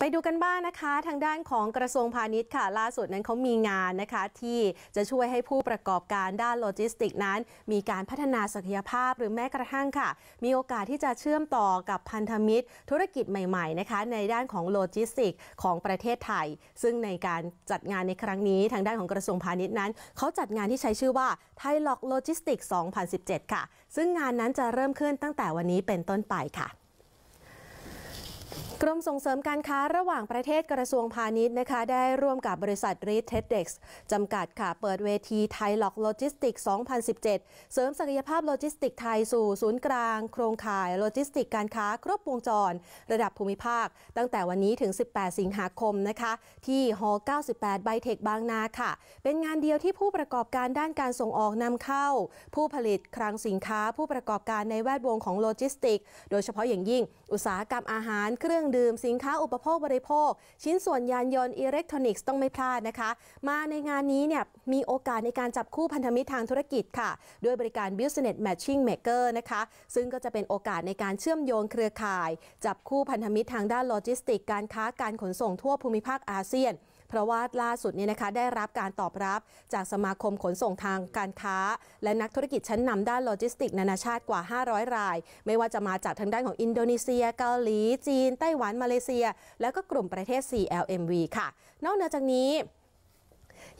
ไปดูกันบ้างนะคะทางด้านของกระทรวงพาณิชย์ค่ะ ล่าสุดนั้นเขามีงานนะคะ ที่จะช่วยให้ผู้ประกอบการด้านโลจิสติกนั้น มีการพัฒนาศักยภาพหรือแม้กระทั่งค่ะ มีโอกาสที่จะเชื่อมต่อกับพันธมิตรธุรกิจใหม่ๆนะคะ ในด้านของโลจิสติกของประเทศไทย ซึ่งในการจัดงานในครั้งนี้ ทางด้านของกระทรวงพาณิชย์นั้นเขาจัดงานที่ใช้ชื่อว่าไทยล็อกโลจิสติก2017 ค่ะ ซึ่งงานนั้นจะเริ่มขึ้นตั้งแต่วันนี้เป็นต้นไปค่ะกรมส่งเสริมการค้าระหว่างประเทศกระทรวงพาณิชย์นะคะ ได้ร่วมกับบริษัทรีเทดเด็กซ์จำกัดค่ะเปิดเวทีไทยล็อกโลจิสติก2017 เสริมศักยภาพโลจิสติกไทยสู่ศูนย์กลาง โครงข่าย โลจิสติกการค้า ครบวงจร ระดับภูมิภาค ตั้งแต่วันนี้ถึง 18 สิงหาคมนะคะที่ฮ98ไบเทคบางนาค่ะ เป็นงานเดียวที่ผู้ประกอบการด้านการส่งออกนำเข้า ผู้ผลิตคลังสินค้าผู้ประกอบการในแวดวงของโลจิสติกโดยเฉพาะอย่างยิ่ง อุตสาหกรรมอาหารเครื่ององดื่มสินค้าอุปโภคบริโภค ชิ้นส่วนยานยนต์อิเล็กทรอนิกส์ต้องไม่พลาดนะคะ มาในงานนี้เนี่ยมีโอกาสในการจับคู่พันธมิตรทางธุรกิจค่ะ ด้วยบริการ Business Matching Maker นะคะ ซึ่งก็จะเป็นโอกาสในการเชื่อมโยงเครือข่าย จับคู่พันธมิตรทางด้านโลจิสติกการค้าการขนส่งทั่วภูมิภาคอาเซียนเพราะว่าล่าสุดนี้นะคะได้รับการตอบรับจากสมาคมขนส่งทางการค้า และนักธุรกิจชั้นนำด้านโลจิสติกนานาชาติกว่า 500ราย ไม่ว่าจะมาจากทางด้านของอินโดนีเซีย เกาหลี จีน ไต้หวันมาเลเซีย แล้วก็กลุ่มประเทศ CLMV ค่ะ นอกจากนี้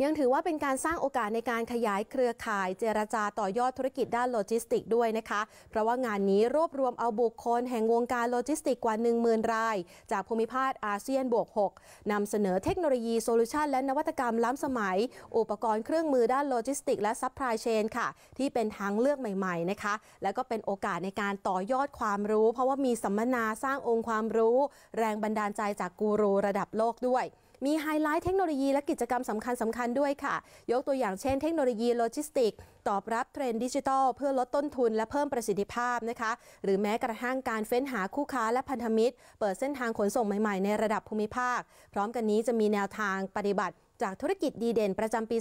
ยังถือว่าเป็นการสร้างโอกาสในการขยายเครือข่ายเจรจาต่อยอดธุรกิจด้านโลจิสติกด้วยนะคะ เพราะว่างานนี้รวบรวมเอาบุคคลแห่งวงการโลจิสติกกว่า 10,000ราย จากภูมิภาคอาเซียนบวก 6นำเสนอเทคโนโลยี โซลูชันและนวัตกรรมล้ำสมัย อุปกรณ์เครื่องมือด้านโลจิสติกและซัพพลายเชนค่ะที่เป็นทางเลือกใหม่ ๆ นะคะ และก็เป็นโอกาสในการต่อยอดความรู้ เพราะว่ามีสัมมนาสร้างองค์ความรู้ แรงบันดาลใจจากกูรูระดับโลกด้วยมีไฮไลท์เทคโนโลยีและกิจกรรมสำคัญสำคัญด้วยค่ะ ยกตัวอย่างเช่นเทคโนโลยีโลจิสติก ตอบรับเทรนด์ดิจิทัลเพื่อลดต้นทุนและเพิ่มประสิทธิภาพนะคะ หรือแม้กระทั่งการเฟ้นหาคู่ค้าและพันธมิตร เปิดเส้นทางขนส่งใหม่ๆในระดับภูมิภาค พร้อมกันนี้จะมีแนวทางปฏิบัติ จากธุรกิจดีเด่น ประจำปี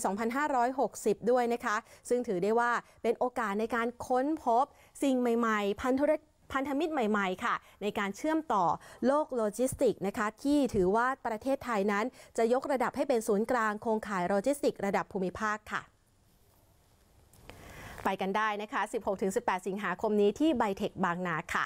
2560 ด้วยนะคะ ซึ่งถือได้ว่าเป็นโอกาสในการค้นพบสิ่งใหม่ๆ พันธุรกิจพันธมิตรใหม่ๆ ค่ะ ในการเชื่อมต่อโลกโลจิสติกนะคะ ที่ถือว่าประเทศไทยนั้น จะยกระดับให้เป็นศูนย์กลางโครงข่ายโลจิสติกระดับภูมิภาคค่ะ ไปกันได้นะคะ 16-18 สิงหาคมนี้ที่ไบเทคบางนาค่ะ